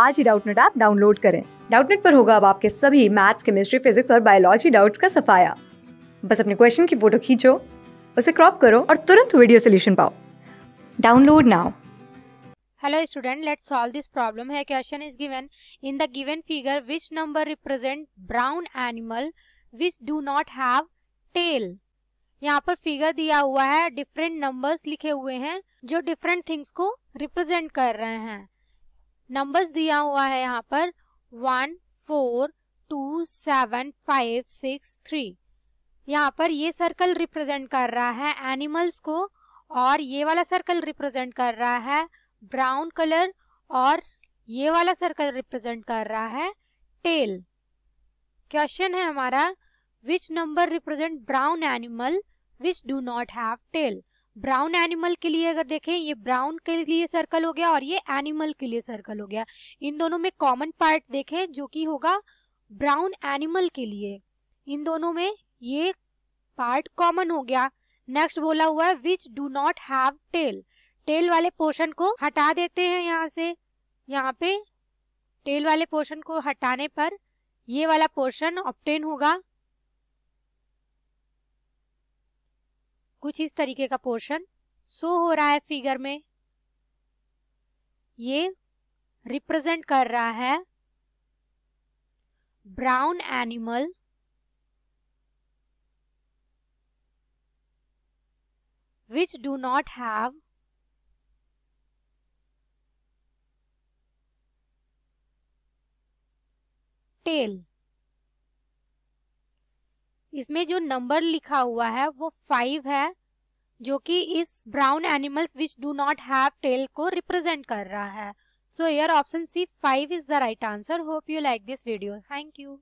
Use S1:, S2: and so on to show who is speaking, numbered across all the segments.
S1: आज ही Doubtnut app download करें डाउटनेट पर होगा अब आपके सभी मैथ्स केमिस्ट्री फिजिक्स और बायोलॉजी डाउट्स का सफाया बस अपने क्वेश्चन की फोटो खींचो उसे क्रॉप करो और तुरंत वीडियो सोल्यूशन पाओ download now
S2: hello student let solve this problem है question is given in the given figure which number represent brown animal which do not have tail यहाँ पर फिगर दिया हुआ है डिफरेंट नंबर्स लिखे हुए हैं जो डिफरेंट थिंग्स को रिप्रेजेंट कर रहे हैं नंबर्स दिया हुआ है यहाँ पर one four two seven five six three यहाँ पर ये सर्कल रिप्रेजेंट कर रहा है एनिमल्स को और ये वाला सर्कल रिप्रेजेंट कर रहा है ब्राउन कलर और ये वाला सर्कल रिप्रेजेंट कर रहा है टेल क्वेश्चन है हमारा which number represent brown animal which do not have tail brown animal के लिए अगर देखें ये ब्राउन के लिए सर्कल हो गया और ये एनिमल के लिए सर्कल हो गया इन दोनों में कॉमन पार्ट देखें जो कि होगा ब्राउन एनिमल के लिए इन दोनों में ये पार्ट कॉमन हो गया नेक्स्ट बोला हुआ है which do not have tail tail वाले पोर्शन को हटा देते हैं यहाँ से यहाँ पे टेल वाले पोर्शन को हटाने पर ये वाला पोर्शन ऑप्टेन होगा कुछ इस तरीके का पोर्शन शो हो रहा है फिगर में ये रिप्रेजेंट कर रहा है brown animal which do not have tail इसमें जो नंबर लिखा हुआ है वो फाइव है जो कि इस brown animals which do not have tail को रिप्रेजेंट कर रहा है so your option C five is the right answer hope you like this video thank you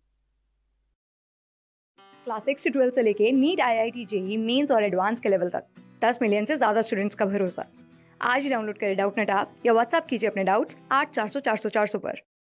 S1: class six से ट्वेल्थ से लेके NEET I I T JEE Mains और advance के level तक दस मिलियन से ज़्यादा स्टूडेंट्स का भरोसा आज ही डाउनलोड करें डाउट नेट आप या व्हाट्सअप कीजिए अपने डाउट्स आठ चार सौ चार सौ चार सौ पर